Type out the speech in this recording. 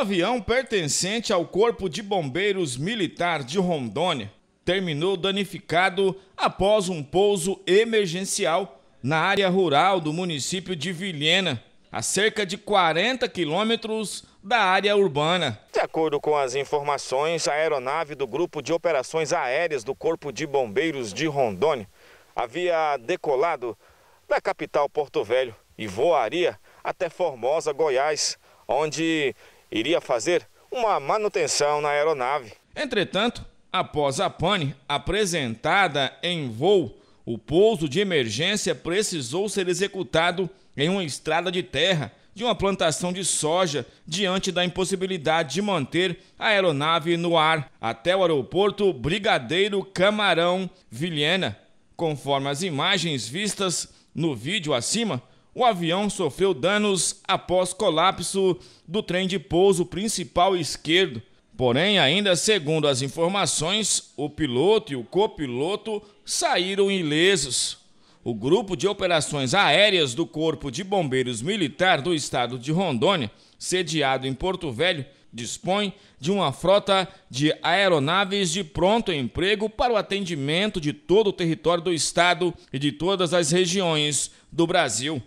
avião pertencente ao Corpo de Bombeiros Militar de Rondônia terminou danificado após um pouso emergencial na área rural do município de Vilhena, a cerca de 40 quilômetros da área urbana. De acordo com as informações, a aeronave do Grupo de Operações Aéreas do Corpo de Bombeiros de Rondônia havia decolado da capital Porto Velho e voaria até Formosa, Goiás, onde iria fazer uma manutenção na aeronave. Entretanto, após a pane apresentada em voo, o pouso de emergência precisou ser executado em uma estrada de terra de uma plantação de soja diante da impossibilidade de manter a aeronave no ar até o aeroporto Brigadeiro Camarão Vilhena. Conforme as imagens vistas no vídeo acima, o avião sofreu danos após colapso do trem de pouso principal esquerdo. Porém, ainda segundo as informações, o piloto e o copiloto saíram ilesos. O grupo de operações aéreas do Corpo de Bombeiros Militar do estado de Rondônia, sediado em Porto Velho, dispõe de uma frota de aeronaves de pronto emprego para o atendimento de todo o território do estado e de todas as regiões do Brasil.